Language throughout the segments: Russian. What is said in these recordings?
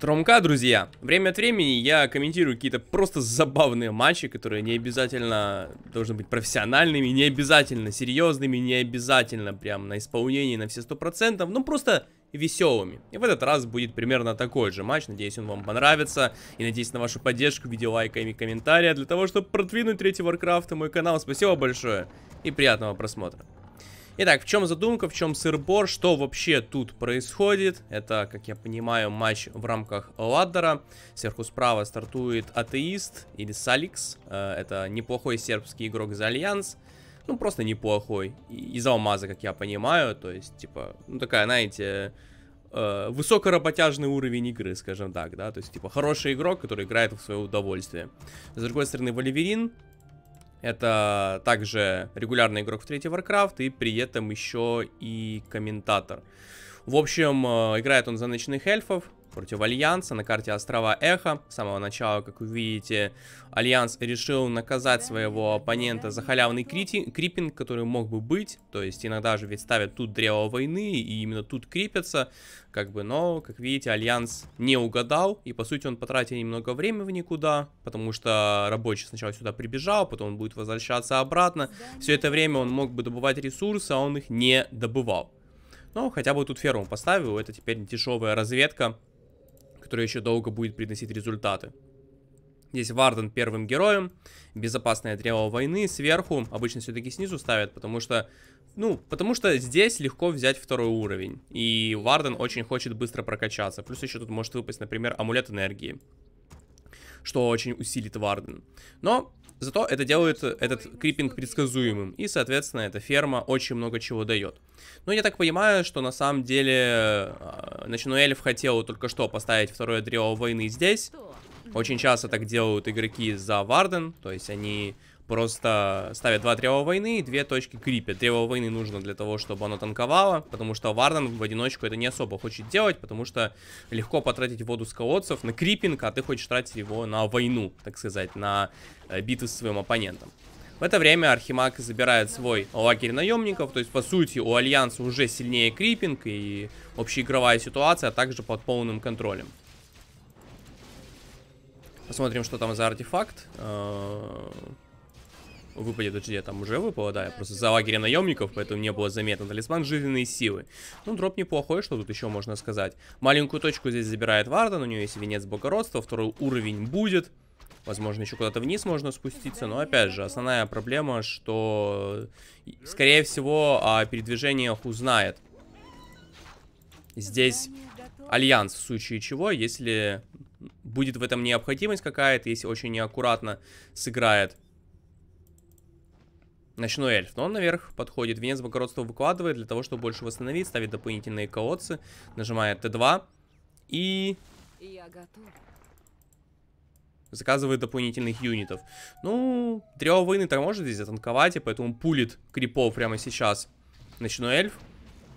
Тромка, друзья. Время от времени я комментирую какие-то просто забавные матчи, которые не обязательно должны быть профессиональными, не обязательно серьезными, не обязательно прям на исполнении на все сто процентов, но просто веселыми. И в этот раз будет примерно такой же матч. Надеюсь, он вам понравится. И надеюсь на вашу поддержку в виде лайка и комментария для того, чтобы продвинуть третий Warcraft и мой канал. Спасибо большое и приятного просмотра. Итак, в чем задумка, в чем сырбор, что вообще тут происходит? Это, как я понимаю, матч в рамках ладдера. Сверху справа стартует Атеист или Саликс. Э, это неплохой сербский игрок из Альянс. Ну, просто неплохой. Из алмаза, как я понимаю. То есть, типа, ну такая, знаете, э, высокоработяжный уровень игры, скажем так, да, то есть, типа, хороший игрок, который играет в свое удовольствие. С другой стороны, Валиверин. Это также регулярный игрок в третий Warcraft и при этом еще и комментатор. В общем, э, играет он за ночных эльфов, против Альянса на карте острова Эхо. С самого начала, как вы видите, Альянс решил наказать своего оппонента за халявный крити, крипинг, который мог бы быть. То есть иногда же ведь ставят тут древо войны и именно тут крепятся. Как бы, но, как видите, Альянс не угадал. И, по сути, он потратил немного времени в никуда. Потому что рабочий сначала сюда прибежал, потом он будет возвращаться обратно. Все это время он мог бы добывать ресурсы, а он их не добывал. Ну, хотя бы тут ферму поставил, это теперь дешевая разведка, которая еще долго будет приносить результаты. Здесь Варден первым героем, безопасное древо войны, сверху, обычно все-таки снизу ставят, потому что, ну, потому что здесь легко взять второй уровень, и Варден очень хочет быстро прокачаться, плюс еще тут может выпасть, например, амулет энергии, что очень усилит Варден. Но Зато это делает этот крипинг предсказуемым, и, соответственно, эта ферма очень много чего дает. Но я так понимаю, что на самом деле а, ночной ну, эльф хотел только что поставить второе древо войны здесь. Очень часто так делают игроки за Варден, то есть они просто ставят два древа войны и две точки крипя. Древо войны нужно для того, чтобы оно танковало, потому что Вардан в одиночку это не особо хочет делать, потому что легко потратить воду с колодцев на крипинг, а ты хочешь тратить его на войну, так сказать, на э, битвы с своим оппонентом. В это время Архимаг забирает свой лагерь наемников, то есть, по сути, у Альянса уже сильнее крипинг и общеигровая ситуация, а также под полным контролем. Посмотрим, что там за артефакт. Э, Выпадет, подожди, я там уже выпало, да, я просто за лагеря наемников, поэтому не было заметно. Талисман жизненные силы. Ну, дроп неплохой, что тут еще можно сказать. Маленькую точку здесь забирает Варда, у нее есть венец богородства второй уровень будет. Возможно, еще куда-то вниз можно спуститься, но опять же, основная проблема, что, скорее всего, о передвижениях узнает. Здесь альянс в случае чего, если будет в этом необходимость какая-то, если очень неаккуратно сыграет Ночной эльф, но он наверх подходит. Венец благородства выкладывает для того, чтобы больше восстановить. Ставит дополнительные колодцы. Нажимает Т2. И... Я готов. Заказывает дополнительных юнитов. Ну, Древо войны-то может здесь затанковать, и поэтому пулит крипов прямо сейчас. Ночной эльф.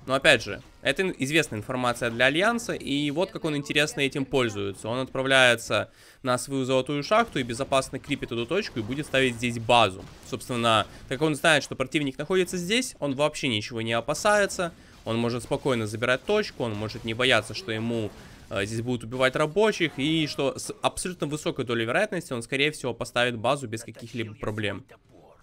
Но опять же, это известная информация для Альянса, и вот как он интересно этим пользуется. Он отправляется на свою золотую шахту и безопасно крепит эту точку и будет ставить здесь базу. Собственно, так как он знает, что противник находится здесь, он вообще ничего не опасается. Он может спокойно забирать точку, он может не бояться, что ему э, здесь будут убивать рабочих, и что с абсолютно высокой долей вероятности он, скорее всего, поставит базу без каких-либо проблем.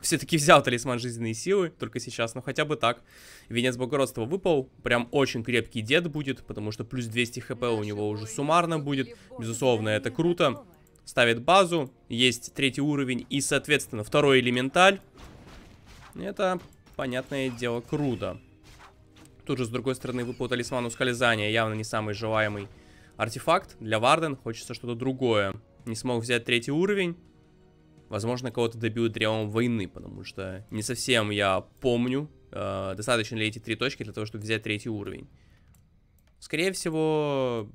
Все-таки взял талисман жизненной силы, только сейчас, но хотя бы так. Венец Богородства выпал, прям очень крепкий дед будет, потому что плюс 200 хп у него уже суммарно будет. Безусловно, это круто. Ставит базу, есть третий уровень и, соответственно, второй элементаль. Это, понятное дело, круто. Тут же, с другой стороны, выпал талисман ускользания, явно не самый желаемый артефакт. Для Варден хочется что-то другое. Не смог взять третий уровень. Возможно, кого-то добьют дремом войны, потому что не совсем я помню, э, достаточно ли эти три точки для того, чтобы взять третий уровень. Скорее всего,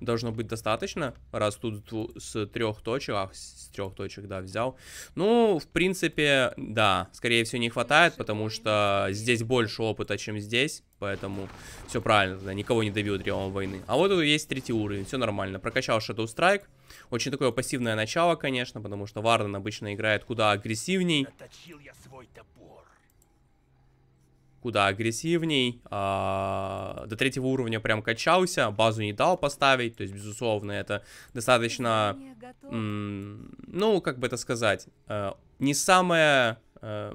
должно быть достаточно, раз тут с трех точек, ах, с трех точек, да, взял. Ну, в принципе, да, скорее всего не хватает, потому что здесь больше опыта, чем здесь, поэтому все правильно, да, никого не добил дремом войны. А вот есть третий уровень, все нормально, прокачал Shadow Strike, очень такое пассивное начало, конечно, потому что Варден обычно играет куда агрессивней. Куда агрессивней. А, до третьего уровня прям качался, базу не дал поставить. То есть, безусловно, это достаточно... Ну, как бы это сказать? Э, не самое э,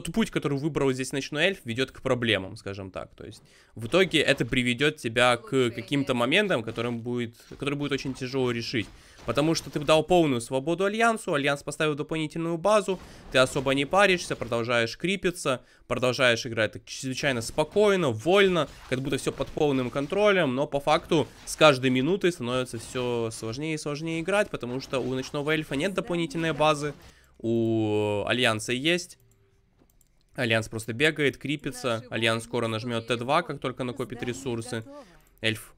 тот путь, который выбрал здесь ночной эльф, ведет к проблемам, скажем так. То есть в итоге это приведет тебя к каким-то моментам, которым будет, которые будет очень тяжело решить. Потому что ты дал полную свободу Альянсу, Альянс поставил дополнительную базу, ты особо не паришься, продолжаешь крипиться, продолжаешь играть так чрезвычайно спокойно, вольно, как будто все под полным контролем, но по факту с каждой минутой становится все сложнее и сложнее играть, потому что у ночного эльфа нет дополнительной базы, у Альянса есть, Альянс просто бегает, крипится. Альянс скоро нажмет Т2, как только накопит ресурсы. Эльф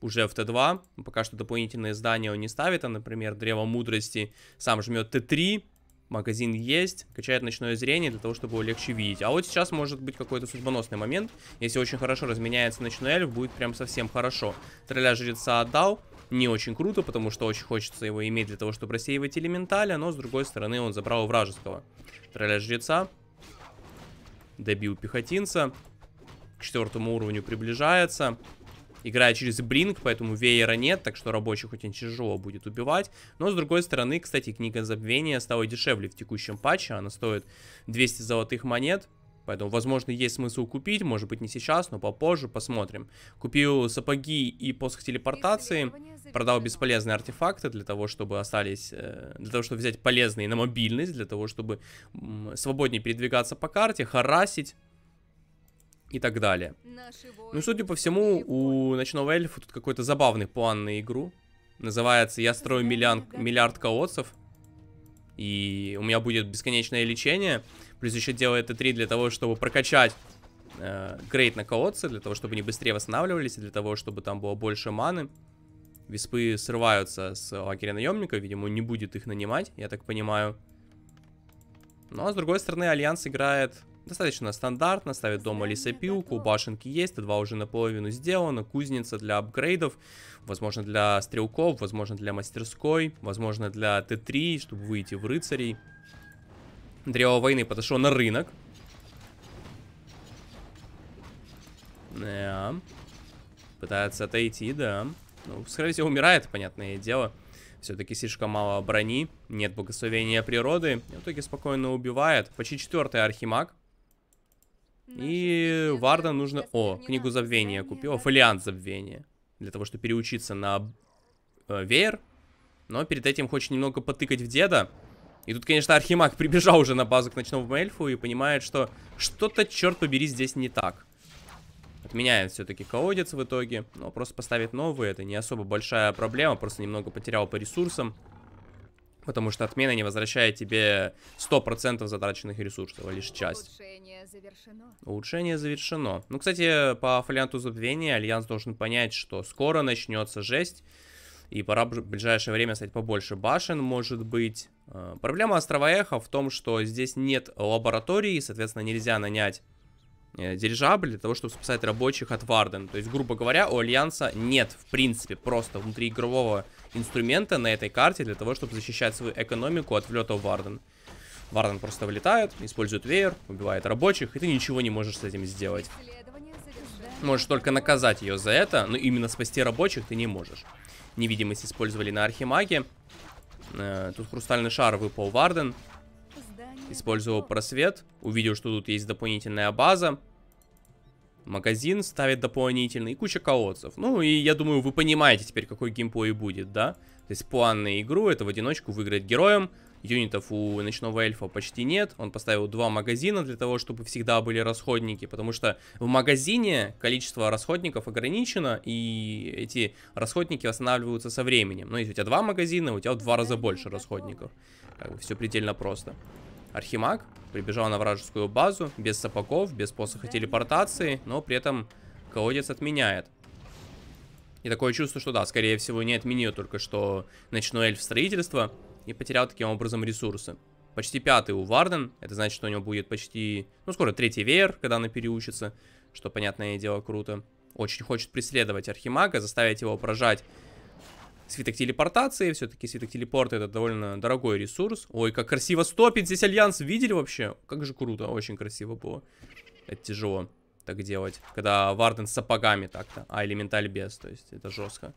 уже в Т2. Пока что дополнительные здания он не ставит. А, например, Древо Мудрости сам жмет Т3. Магазин есть, качает ночное зрение для того, чтобы его легче видеть. А вот сейчас может быть какой-то судьбоносный момент. Если очень хорошо разменяется ночной эльф, будет прям совсем хорошо. Тролля жреца отдал, не очень круто, потому что очень хочется его иметь для того, чтобы рассеивать элементали, но с другой стороны он забрал вражеского. Тролля жреца, Добил пехотинца. К четвертому уровню приближается. Играя через Бринг, поэтому веера нет, так что рабочих очень тяжело будет убивать. Но с другой стороны, кстати, книга забвения стала дешевле в текущем патче. Она стоит 200 золотых монет. Поэтому, возможно, есть смысл купить, может быть, не сейчас, но попозже, посмотрим. Купил сапоги и посох телепортации, продал бесполезные артефакты для того, чтобы остались, э, для того, чтобы взять полезные на мобильность, для того, чтобы свободнее передвигаться по карте, харасить и так далее. Ну, судя по всему, у ночного эльфа тут какой-то забавный план на игру. Называется «Я строю миллиан... миллиард колодцев» и у меня будет бесконечное лечение. Плюс еще делает это 3 для того, чтобы прокачать э, грейд на колодце, для того, чтобы они быстрее восстанавливались, и для того, чтобы там было больше маны. Виспы срываются с лагеря наемников, видимо, не будет их нанимать, я так понимаю. Но, ну, а с другой стороны, Альянс играет Достаточно стандартно, ставит дома лесопилку, башенки есть, Т2 уже наполовину сделано, кузница для апгрейдов, возможно для стрелков, возможно для мастерской, возможно для Т3, чтобы выйти в рыцарей. Древо войны подошло на рынок. Да. Пытается отойти, да. Ну, скорее всего, умирает, понятное дело. Все-таки слишком мало брони, нет благословения природы. И в итоге спокойно убивает. Почти четвертый архимаг. И Варда нужно... О, книгу забвения купил. О, фолиант забвения. Для того, чтобы переучиться на э, веер. Но перед этим хочет немного потыкать в деда. И тут, конечно, Архимаг прибежал уже на базу к ночному эльфу и понимает, что что-то, черт побери, здесь не так. Отменяет все-таки колодец в итоге. Но просто поставить новый, это не особо большая проблема. Просто немного потерял по ресурсам. Потому что отмена не возвращает тебе 100% затраченных ресурсов, а лишь часть. Улучшение завершено. Улучшение завершено. Ну, кстати, по фолианту забвения Альянс должен понять, что скоро начнется жесть. И пора в ближайшее время стать побольше башен, может быть. А, проблема острова Эхо в том, что здесь нет лаборатории, соответственно, нельзя нанять э, дирижабль для того, чтобы спасать рабочих от Варден. То есть, грубо говоря, у Альянса нет, в принципе, просто внутриигрового игрового инструмента на этой карте для того, чтобы защищать свою экономику от влета Варден. Варден просто влетает, использует веер, убивает рабочих, и ты ничего не можешь с этим сделать. Можешь только наказать ее за это, но именно спасти рабочих ты не можешь. Невидимость использовали на Архимаге. Э, тут хрустальный шар выпал Варден. Использовал просвет. Увидел, что тут есть дополнительная база магазин ставит дополнительный и куча колодцев. Ну и я думаю, вы понимаете теперь, какой геймплей будет, да? То есть план на игру это в одиночку выиграть героем. Юнитов у ночного эльфа почти нет. Он поставил два магазина для того, чтобы всегда были расходники. Потому что в магазине количество расходников ограничено. И эти расходники восстанавливаются со временем. Но ну, если у тебя два магазина, у тебя в два раза больше расходников. Как бы все предельно просто. Архимаг прибежал на вражескую базу, без сапогов, без посоха телепортации, но при этом колодец отменяет. И такое чувство, что да, скорее всего не отменил только что ночной эльф строительство и потерял таким образом ресурсы. Почти пятый у Варден, это значит, что у него будет почти, ну скоро третий веер, когда она переучится, что, понятное дело, круто. Очень хочет преследовать Архимага, заставить его прожать свиток телепортации. Все-таки свиток телепорта это довольно дорогой ресурс. Ой, как красиво стопит здесь альянс. Видели вообще? Как же круто. Очень красиво было. Это тяжело так делать. Когда Варден с сапогами так-то. А элементаль без. То есть это жестко.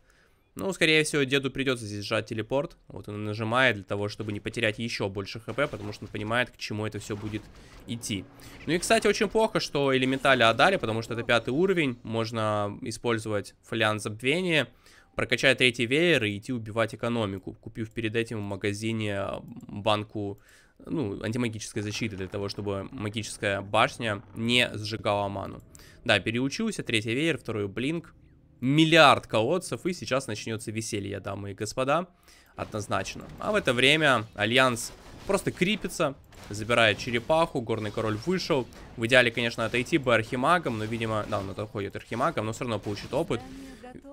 Ну, скорее всего, деду придется здесь сжать телепорт. Вот он нажимает для того, чтобы не потерять еще больше хп, потому что он понимает, к чему это все будет идти. Ну и, кстати, очень плохо, что элементали отдали, потому что это пятый уровень. Можно использовать фолиант забвения прокачать третий веер и идти убивать экономику, купив перед этим в магазине банку ну, антимагической защиты для того, чтобы магическая башня не сжигала ману. Да, переучился, третий веер, второй блинк, миллиард колодцев, и сейчас начнется веселье, дамы и господа, однозначно. А в это время Альянс просто крепится, забирает черепаху, горный король вышел. В идеале, конечно, отойти бы архимагом, но, видимо, да, он отходит архимагом, но все равно получит опыт.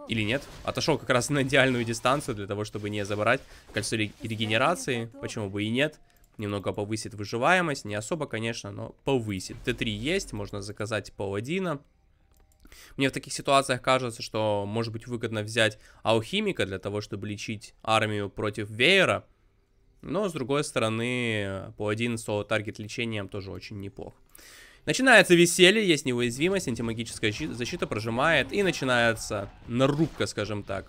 Или нет? Отошел как раз на идеальную дистанцию для того, чтобы не забрать кольцо регенерации. Почему бы и нет? Немного повысит выживаемость. Не особо, конечно, но повысит. Т3 есть, можно заказать паладина. Мне в таких ситуациях кажется, что может быть выгодно взять алхимика для того, чтобы лечить армию против веера. Но, с другой стороны, паладин соло-таргет лечением тоже очень неплох. Начинается веселье, есть неуязвимость, антимагическая защита прожимает. И начинается нарубка, скажем так.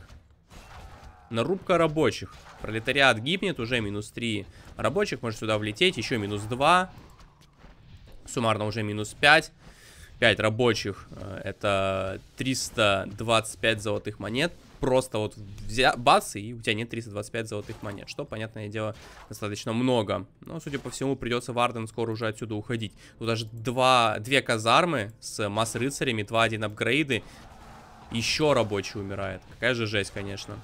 Нарубка рабочих. Пролетариат гибнет, уже минус 3 рабочих. Может сюда влететь, еще минус 2. Суммарно уже минус 5. 5 рабочих. Э, это 325 золотых монет просто вот взя... бац, и у тебя нет 325 золотых монет, что, понятное дело, достаточно много. Но, судя по всему, придется Варден скоро уже отсюда уходить. Тут даже два, две казармы с масс-рыцарями, 2-1 апгрейды, еще рабочий умирает. Какая же жесть, конечно.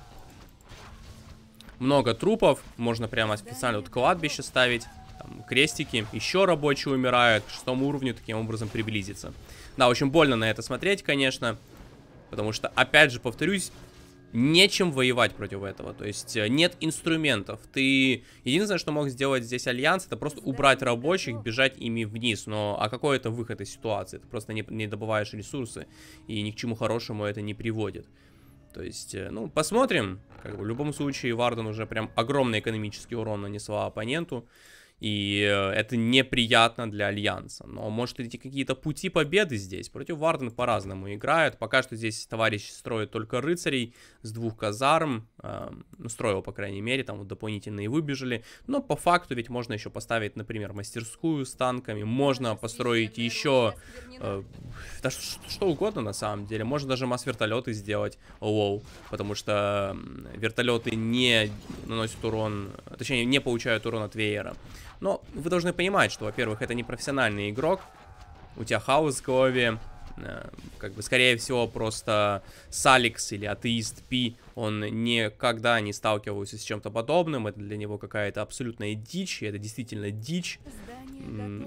Много трупов, можно прямо официально вот кладбище ставить там, крестики. Еще рабочие умирают, к шестому уровню таким образом приблизится. Да, очень больно на это смотреть, конечно. Потому что, опять же, повторюсь, нечем воевать против этого, то есть э, нет инструментов. Ты единственное, что мог сделать здесь Альянс, это просто убрать рабочих, бежать ими вниз. Но а какой это выход из ситуации? Ты просто не, не добываешь ресурсы и ни к чему хорошему это не приводит. То есть, э, ну, посмотрим. Как бы, в любом случае, Варден уже прям огромный экономический урон нанесла оппоненту. И э, это неприятно для Альянса. Но может идти какие-то пути победы здесь. Против Варден по-разному играют. Пока что здесь товарищи строят только рыцарей с двух казарм э, эм, строил, по крайней мере, там вот дополнительные выбежали. Но по факту ведь можно еще поставить, например, мастерскую с танками, можно построить еще э, да, что, что угодно на самом деле. Можно даже масс-вертолеты сделать, лоу, потому что вертолеты не наносят урон, точнее, не получают урон от веера. Но вы должны понимать, что, во-первых, это не профессиональный игрок, у тебя хаос в голове, э, как бы, скорее всего, просто Саликс или Атеист Пи он никогда не сталкивался с чем-то подобным, это для него какая-то абсолютная дичь, это действительно дичь.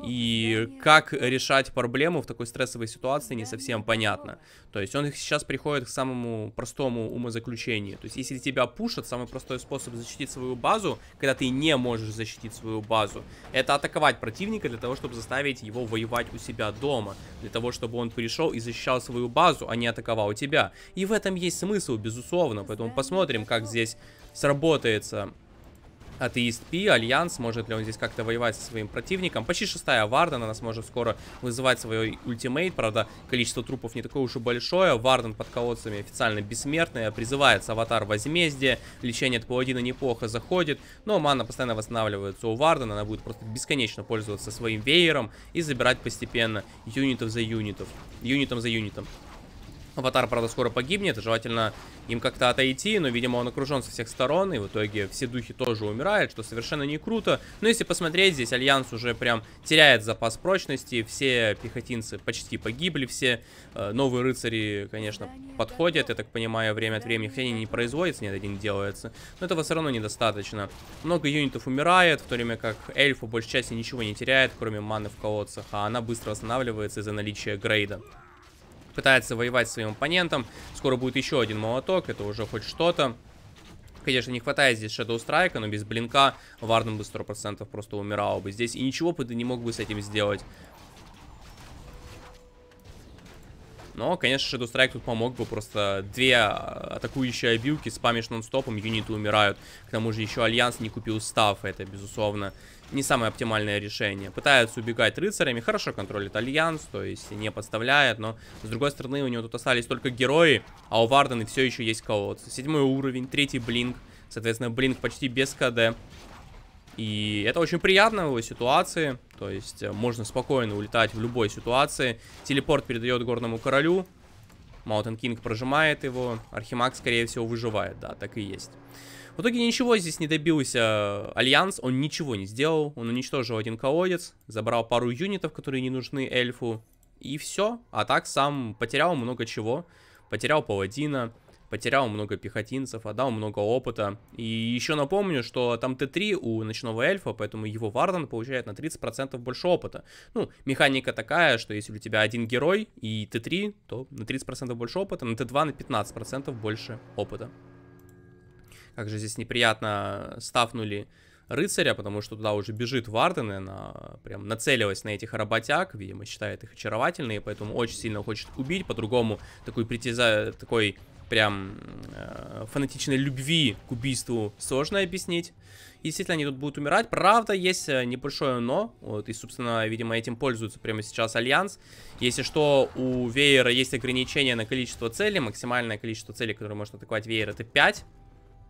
И как решать проблему в такой стрессовой ситуации не совсем понятно. То есть он сейчас приходит к самому простому умозаключению. То есть если тебя пушат, самый простой способ защитить свою базу, когда ты не можешь защитить свою базу, это атаковать противника для того, чтобы заставить его воевать у себя дома. Для того, чтобы он пришел и защищал свою базу, а не атаковал тебя. И в этом есть смысл, безусловно. Поэтому посмотрим, как здесь сработается атеист Пи, Альянс, может ли он здесь как-то воевать со своим противником. Почти шестая Варден, она сможет скоро вызывать свой ультимейт, правда, количество трупов не такое уж и большое. Варден под колодцами официально бессмертная, призывается Аватар Возмездие, лечение от Паладина неплохо заходит, но мана постоянно восстанавливается у Вардена, она будет просто бесконечно пользоваться своим веером и забирать постепенно юнитов за юнитов, юнитом за юнитом. Аватар, правда, скоро погибнет, желательно им как-то отойти, но, видимо, он окружен со всех сторон, и в итоге все духи тоже умирают, что совершенно не круто. Но если посмотреть, здесь Альянс уже прям теряет запас прочности, все пехотинцы почти погибли, все э, новые рыцари, конечно, подходят, я так понимаю, время от времени, хотя они не производятся, нет, один делается, но этого все равно недостаточно. Много юнитов умирает, в то время как эльфу большей части ничего не теряет, кроме маны в колодцах, а она быстро восстанавливается из-за наличия грейда пытается воевать своим оппонентом. Скоро будет еще один молоток, это уже хоть что-то. Конечно, не хватает здесь Shadow Strike, но без блинка Варден бы 100% просто умирал бы здесь. И ничего бы ты не мог бы с этим сделать. Но, конечно, Shadow Strike тут помог бы. Просто две а, атакующие обилки спамишь нон-стопом, юниты умирают. К тому же еще Альянс не купил став. Это, безусловно, не самое оптимальное решение. Пытается убегать рыцарями, хорошо контролит Альянс, то есть не подставляет, но с другой стороны у него тут остались только герои, а у Вардены все еще есть колодцы. Седьмой уровень, третий блинк, соответственно блинк почти без КД. И это очень приятно в его ситуации, то есть э, можно спокойно улетать в любой ситуации. Телепорт передает горному королю, Маунтен Кинг прожимает его, Архимаг, скорее всего, выживает, да, так и есть. В итоге ничего здесь не добился Альянс, он ничего не сделал, он уничтожил один колодец, забрал пару юнитов, которые не нужны эльфу, и все. А так сам потерял много чего, потерял паладина, потерял много пехотинцев, отдал много опыта. И еще напомню, что там Т3 у ночного эльфа, поэтому его Вардан получает на 30% больше опыта. Ну, механика такая, что если у тебя один герой и Т3, то на 30% больше опыта, на Т2 на 15% больше опыта. Как же здесь неприятно э, стафнули рыцаря, потому что туда уже бежит Варден, и она прям нацелилась на этих работяг, видимо, считает их очаровательными, поэтому очень сильно хочет убить, по-другому такой притяза... такой прям э, фанатичной любви к убийству сложно объяснить. Естественно, они тут будут умирать. Правда, есть э, небольшое но. Вот, и, собственно, видимо, этим пользуется прямо сейчас Альянс. Если что, у Веера есть ограничение на количество целей. Максимальное количество целей, которые может атаковать Веер, это 5.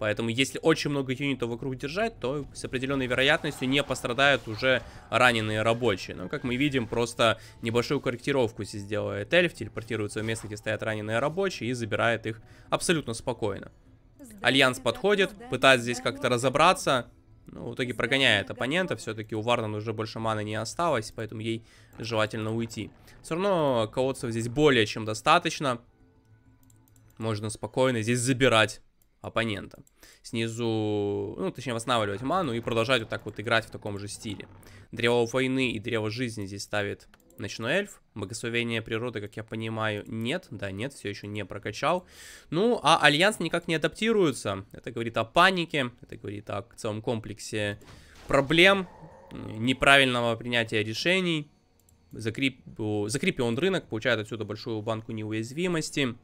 Поэтому если очень много юнитов вокруг держать, то с определенной вероятностью не пострадают уже раненые рабочие. Но, как мы видим, просто небольшую корректировку здесь сделает эльф, телепортируется в место, где стоят раненые рабочие и забирает их абсолютно спокойно. Альянс подходит, пытается здесь как-то разобраться, ну, в итоге прогоняет оппонента, все-таки у Варнан уже больше маны не осталось, поэтому ей желательно уйти. Все равно колодцев здесь более чем достаточно. Можно спокойно здесь забирать оппонента. Снизу, ну, точнее, восстанавливать ману и продолжать вот так вот играть в таком же стиле. Древо войны и древо жизни здесь ставит ночной эльф. Благословение природы, как я понимаю, нет. Да, нет, все еще не прокачал. Ну, а Альянс никак не адаптируется. Это говорит о панике, это говорит о целом комплексе проблем, неправильного принятия решений. Закреп... Закрепил он рынок, получает отсюда большую банку неуязвимости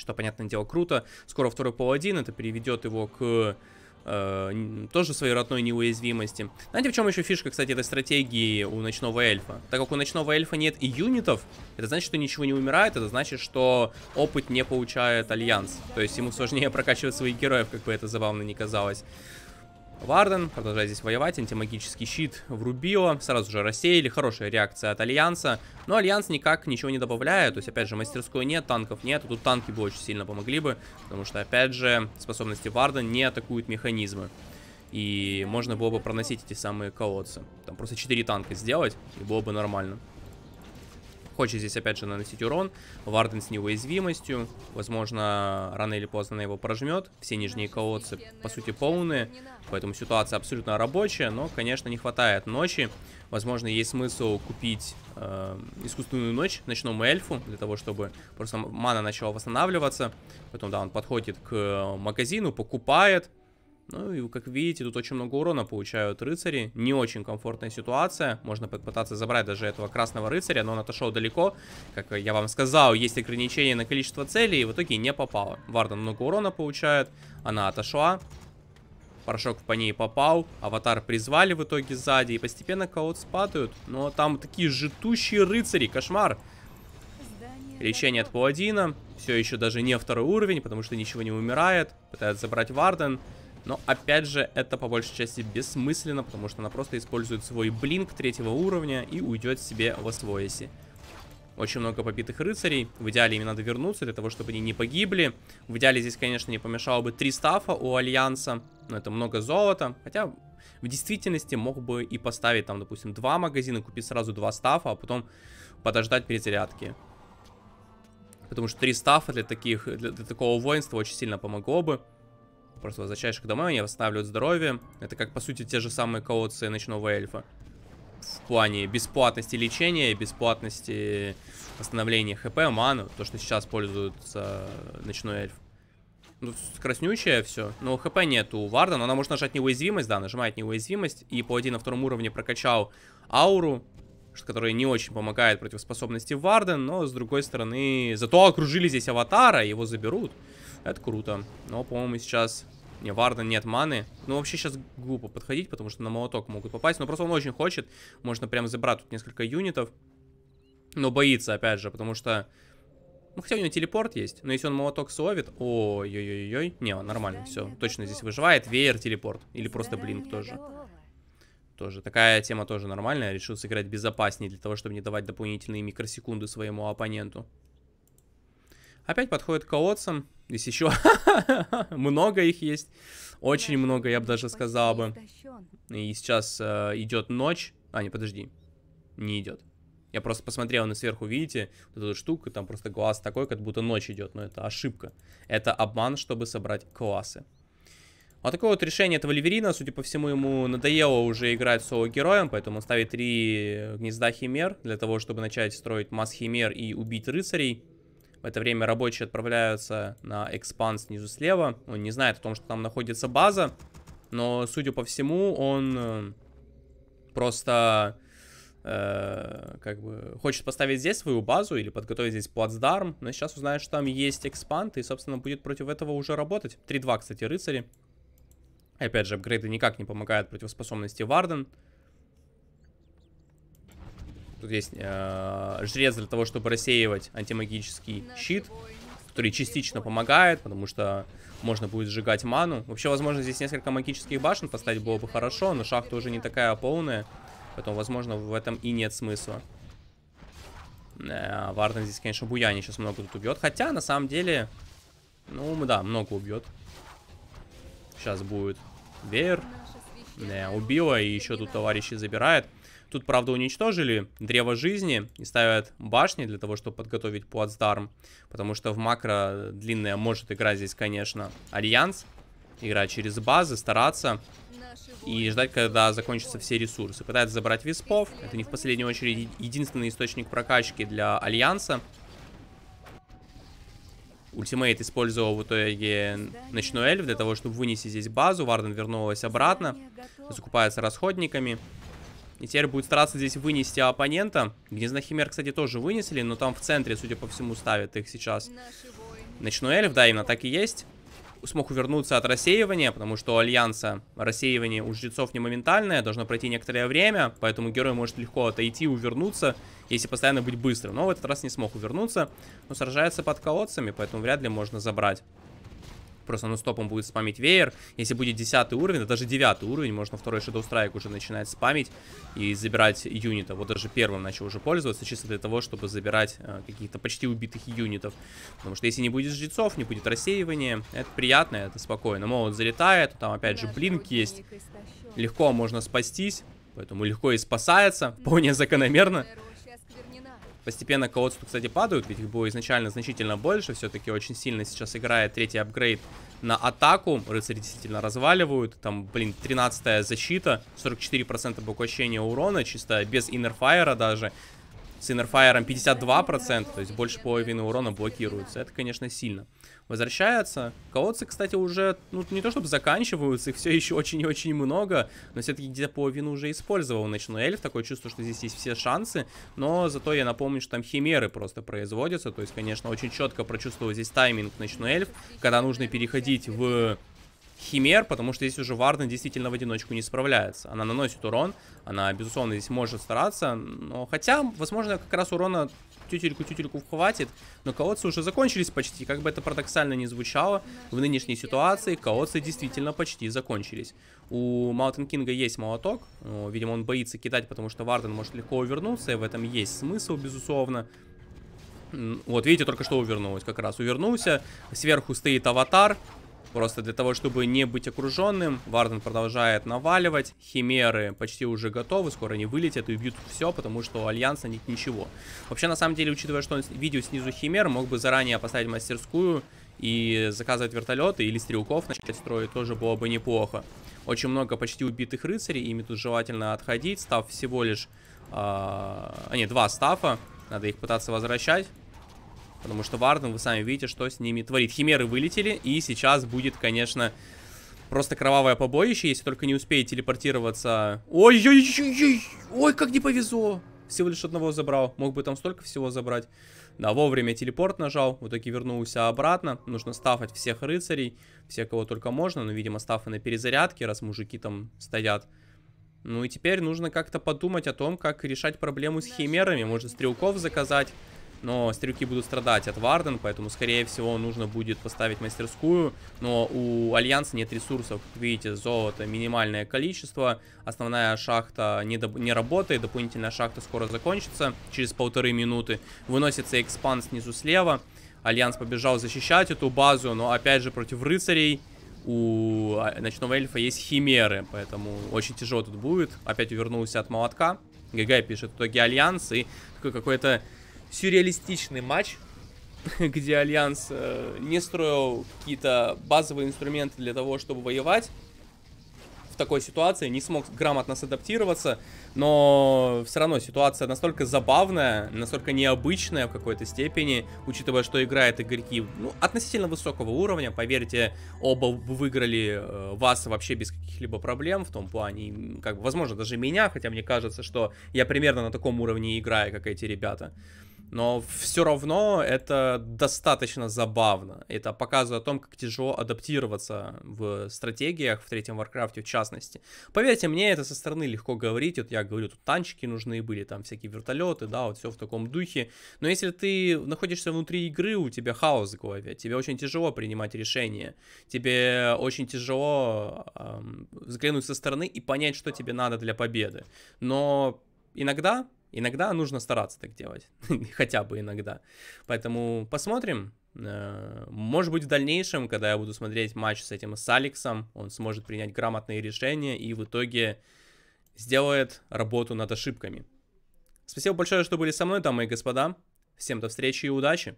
что, понятное дело, круто. Скоро второй паладин, это переведет его к э, тоже своей родной неуязвимости. Знаете, в чем еще фишка, кстати, этой стратегии у ночного эльфа? Так как у ночного эльфа нет и юнитов, это значит, что ничего не умирает, это значит, что опыт не получает альянс. То есть ему сложнее прокачивать своих героев, как бы это забавно не казалось. Варден продолжает здесь воевать, антимагический щит врубило, сразу же рассеяли, хорошая реакция от Альянса, но Альянс никак ничего не добавляет, то есть, опять же, мастерской нет, танков нет, тут танки бы очень сильно помогли бы, потому что, опять же, способности Варден не атакуют механизмы, и можно было бы проносить эти самые колодцы, там просто 4 танка сделать, и было бы нормально. Хочет здесь опять же наносить урон. Варден с неуязвимостью. Возможно, рано или поздно она его прожмет. Все нижние колодцы, по сути, полные. Поэтому ситуация абсолютно рабочая. Но, конечно, не хватает ночи. Возможно, есть смысл купить э, искусственную ночь ночному эльфу. Для того, чтобы просто мана начала восстанавливаться. Потом, да, он подходит к э, магазину, покупает. Ну и как видите, тут очень много урона получают рыцари. Не очень комфортная ситуация. Можно попытаться забрать даже этого красного рыцаря, но он отошел далеко. Как я вам сказал, есть ограничение на количество целей, и в итоге не попало. Варда много урона получает, она отошла. Порошок по ней попал, аватар призвали в итоге сзади, и постепенно кого-то спадают. Но там такие житущие рыцари, кошмар. Лечение от паладина, все еще даже не второй уровень, потому что ничего не умирает. Пытается забрать Варден. Но, опять же, это по большей части бессмысленно, потому что она просто использует свой блинк третьего уровня и уйдет себе в освояси. Очень много побитых рыцарей. В идеале им надо вернуться для того, чтобы они не погибли. В идеале здесь, конечно, не помешало бы три стафа у Альянса. Но это много золота. Хотя, в действительности, мог бы и поставить там, допустим, два магазина, купить сразу два стафа, а потом подождать перезарядки. Потому что три стафа для, таких, для, для такого воинства очень сильно помогло бы. Просто возвращаешь их домой, они восстанавливают здоровье. Это как, по сути, те же самые колодцы ночного эльфа. В плане бесплатности лечения, бесплатности восстановления хп, ману. То, что сейчас пользуется ночной эльф. Ну, краснючее все. Но хп нет у Варда, но она может нажать неуязвимость, да, нажимает неуязвимость. И паладин на втором уровне прокачал ауру которая не очень помогает против способности Варден, но с другой стороны, зато окружили здесь Аватара, его заберут. Это круто. Но, по-моему, сейчас... Не, Варден нет маны. Ну, вообще сейчас глупо подходить, потому что на молоток могут попасть. Но просто он очень хочет. Можно прям забрать тут несколько юнитов. Но боится, опять же, потому что... Ну, хотя у него телепорт есть, но если он молоток словит... Ой-ой-ой-ой. Не, нормально, все. Точно здесь выживает. Веер, телепорт. Или просто блинк тоже тоже. Такая тема тоже нормальная. Решил сыграть безопаснее для того, чтобы не давать дополнительные микросекунды своему оппоненту. Опять подходит к колодцам. Здесь еще много их есть. Очень много, я бы даже сказал бы. И сейчас э, идет ночь. А, не, подожди. Не идет. Я просто посмотрел на сверху, видите, вот эту штуку, там просто глаз такой, как будто ночь идет, но это ошибка. Это обман, чтобы собрать классы. Вот а такое вот решение этого Ливерина, судя по всему, ему надоело уже играть соло-героем, поэтому он ставит три э, гнезда химер для того, чтобы начать строить масс химер и убить рыцарей. В это время рабочие отправляются на экспанс снизу слева. Он не знает о том, что там находится база, но, судя по всему, он э, просто э, как бы хочет поставить здесь свою базу или подготовить здесь плацдарм, но сейчас узнает, что там есть экспант и, собственно, будет против этого уже работать. 3-2, кстати, рыцари. Опять же, апгрейды никак не помогают против способности Варден. Тут есть э, жрец для того, чтобы рассеивать антимагический щит, который частично помогает, потому что можно будет сжигать ману. Вообще, возможно, здесь несколько магических башен поставить было бы хорошо, но шахта уже не такая полная, поэтому, возможно, в этом и нет смысла. Э, Варден здесь, конечно, буяни сейчас много тут убьет, хотя, на самом деле, ну, да, много убьет. Сейчас будет Веер. Да, э, убила, и еще тут товарищи забирает. Тут, правда, уничтожили Древо Жизни и ставят башни для того, чтобы подготовить плацдарм. Потому что в макро длинная может игра здесь, конечно, Альянс. Играть через базы, стараться и ждать, когда закончатся все ресурсы. Пытается забрать виспов. Это не в последнюю очередь единственный источник прокачки для Альянса. Ультимейт использовал в итоге ночной эльф для того, чтобы вынести здесь базу. Варден вернулась обратно. Закупается расходниками. И теперь будет стараться здесь вынести оппонента. Гнезднохимер, кстати, тоже вынесли, но там в центре, судя по всему, ставят их сейчас. Ночной эльф, да, именно так и есть смог увернуться от рассеивания, потому что у Альянса рассеивание у жрецов не моментальное, должно пройти некоторое время, поэтому герой может легко отойти, увернуться, если постоянно быть быстрым. Но в этот раз не смог увернуться, но сражается под колодцами, поэтому вряд ли можно забрать просто на стопом будет спамить веер. Если будет 10 уровень, да даже 9 уровень, можно второй Shadow Strike уже начинать спамить и забирать юнита. Вот даже первым начал уже пользоваться, чисто для того, чтобы забирать э, каких-то почти убитых юнитов. Потому что если не будет жрецов, не будет рассеивания, это приятно, это спокойно. Молот залетает, там опять же блинк есть. Легко можно спастись, поэтому легко и спасается, вполне закономерно. Постепенно колодцы, кстати, падают, ведь их было изначально значительно больше. Все-таки очень сильно сейчас играет третий апгрейд на атаку. Рыцари действительно разваливают. Там, блин, 13 защита, 44% поглощения урона, чисто без иннерфайера даже. С иннерфайером 52%, то есть больше половины урона блокируется. Это, конечно, сильно возвращается. Колодцы, кстати, уже, ну, не то чтобы заканчиваются, их все еще очень и очень много, но все-таки где-то половину уже использовал ночной эльф, такое чувство, что здесь есть все шансы, но зато я напомню, что там химеры просто производятся, то есть, конечно, очень четко прочувствовал здесь тайминг ночной эльф, когда нужно переходить в химер, потому что здесь уже Варна действительно в одиночку не справляется. Она наносит урон, она, безусловно, здесь может стараться, но хотя, возможно, как раз урона тютельку-тютельку хватит, но колодцы уже закончились почти, как бы это парадоксально не звучало, в нынешней ситуации колодцы действительно почти закончились. У Маунтин Кинга есть молоток, видимо он боится кидать, потому что Варден может легко увернуться, и в этом есть смысл, безусловно. Вот, видите, только что увернулась как раз. Увернулся, сверху стоит аватар, Просто для того, чтобы не быть окруженным, Варден продолжает наваливать. Химеры почти уже готовы, скоро они вылетят и убьют все, потому что у Альянса нет ничего. Вообще, на самом деле, учитывая, что он видео снизу Химер, мог бы заранее поставить мастерскую и заказывать вертолеты или стрелков начать строить тоже было бы неплохо. Очень много почти убитых рыцарей, ими тут желательно отходить, став всего лишь... Э, а, а два стафа, надо их пытаться возвращать. Потому что Варден, ну, вы сами видите, что с ними творит. Химеры вылетели, и сейчас будет, конечно, просто кровавое побоище, если только не успеет телепортироваться. Ой-ой-ой-ой! Ой, как не повезло! Всего лишь одного забрал. Мог бы там столько всего забрать. Да, вовремя телепорт нажал, в итоге вернулся обратно. Нужно стафать всех рыцарей, все кого только можно. Но, видимо, стафы на перезарядке, раз мужики там стоят. Ну и теперь нужно как-то подумать о том, как решать проблему с химерами. Может, стрелков заказать но стрелки будут страдать от Варден, поэтому, скорее всего, нужно будет поставить мастерскую, но у Альянса нет ресурсов, как видите, золото минимальное количество, основная шахта не, доб... не работает, дополнительная шахта скоро закончится, через полторы минуты, выносится экспанс снизу слева, Альянс побежал защищать эту базу, но опять же против рыцарей, у а, ночного эльфа есть химеры, поэтому очень тяжело тут будет. Опять вернулся от молотка. ГГ пишет в итоге Альянс и какой-то сюрреалистичный матч, где Альянс э, не строил какие-то базовые инструменты для того, чтобы воевать в такой ситуации, не смог грамотно садаптироваться, но все равно ситуация настолько забавная, настолько необычная в какой-то степени, учитывая, что играют игроки ну, относительно высокого уровня, поверьте, оба выиграли э, вас вообще без каких-либо проблем в том плане, как возможно, даже меня, хотя мне кажется, что я примерно на таком уровне играю, как эти ребята но все равно это достаточно забавно. Это показывает о том, как тяжело адаптироваться в стратегиях, в третьем Варкрафте в частности. Поверьте мне, это со стороны легко говорить, вот я говорю, тут танчики нужны были, там всякие вертолеты, да, вот все в таком духе. Но если ты находишься внутри игры, у тебя хаос в голове, тебе очень тяжело принимать решения, тебе очень тяжело эм, взглянуть со стороны и понять, что тебе надо для победы. Но иногда Иногда нужно стараться так делать, хотя бы иногда. Поэтому посмотрим. Э, может быть, в дальнейшем, когда я буду смотреть матч с этим, с Алексом, он сможет принять грамотные решения и в итоге сделает работу над ошибками. Спасибо большое, что были со мной, дамы и господа. Всем до встречи и удачи!